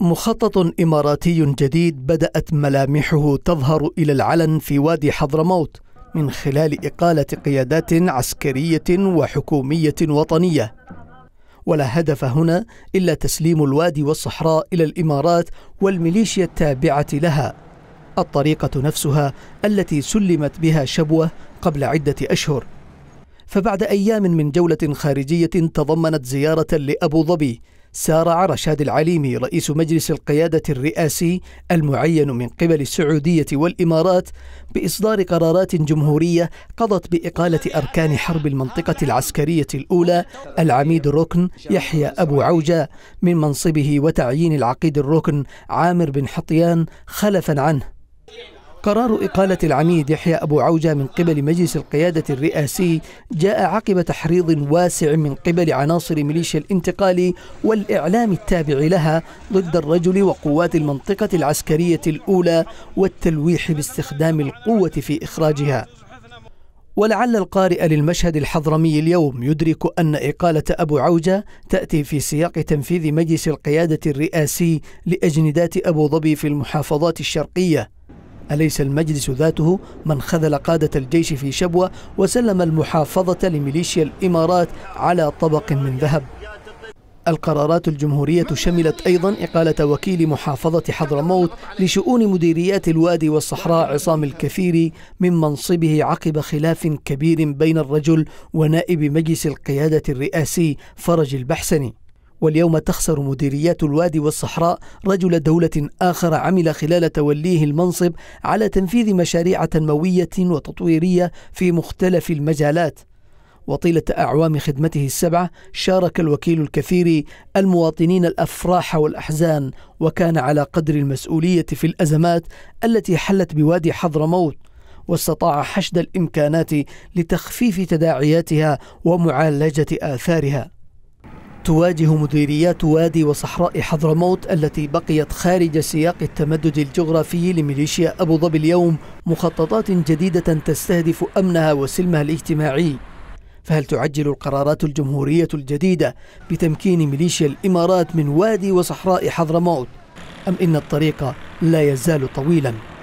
مخطط اماراتي جديد بدات ملامحه تظهر الى العلن في وادي حضرموت من خلال اقاله قيادات عسكريه وحكوميه وطنيه ولا هدف هنا الا تسليم الوادي والصحراء الى الامارات والميليشيا التابعه لها الطريقه نفسها التي سلمت بها شبوه قبل عده اشهر فبعد ايام من جوله خارجيه تضمنت زياره لابو ظبي سارع رشاد العليمي رئيس مجلس القيادة الرئاسي المعين من قبل السعودية والإمارات بإصدار قرارات جمهورية قضت بإقالة أركان حرب المنطقة العسكرية الأولى العميد الركن يحيى أبو عوجة من منصبه وتعيين العقيد الركن عامر بن حطيان خلفا عنه قرار إقالة العميد يحيى أبو عوجة من قبل مجلس القيادة الرئاسي جاء عقب تحريض واسع من قبل عناصر ميليشيا الانتقالي والإعلام التابع لها ضد الرجل وقوات المنطقة العسكرية الأولى والتلويح باستخدام القوة في إخراجها ولعل القارئ للمشهد الحضرمي اليوم يدرك أن إقالة أبو عوجة تأتي في سياق تنفيذ مجلس القيادة الرئاسي لأجندات أبو ظبي في المحافظات الشرقية أليس المجلس ذاته من خذل قادة الجيش في شبوة وسلم المحافظة لميليشيا الإمارات على طبق من ذهب القرارات الجمهورية شملت أيضا إقالة وكيل محافظة حضرموت لشؤون مديريات الوادي والصحراء عصام الكثير من منصبه عقب خلاف كبير بين الرجل ونائب مجلس القيادة الرئاسي فرج البحسني واليوم تخسر مديريات الوادي والصحراء رجل دولة آخر عمل خلال توليه المنصب على تنفيذ مشاريع تنموية وتطويرية في مختلف المجالات وطيلة أعوام خدمته السبعة شارك الوكيل الكثير المواطنين الأفراح والأحزان وكان على قدر المسؤولية في الأزمات التي حلت بوادي حضرموت واستطاع حشد الإمكانات لتخفيف تداعياتها ومعالجة آثارها تواجه مديريات وادي وصحراء حضرموت التي بقيت خارج سياق التمدد الجغرافي لميليشيا أبو ظبي اليوم مخططات جديدة تستهدف أمنها وسلمها الاجتماعي فهل تعجل القرارات الجمهورية الجديدة بتمكين ميليشيا الإمارات من وادي وصحراء حضرموت أم إن الطريق لا يزال طويلاً؟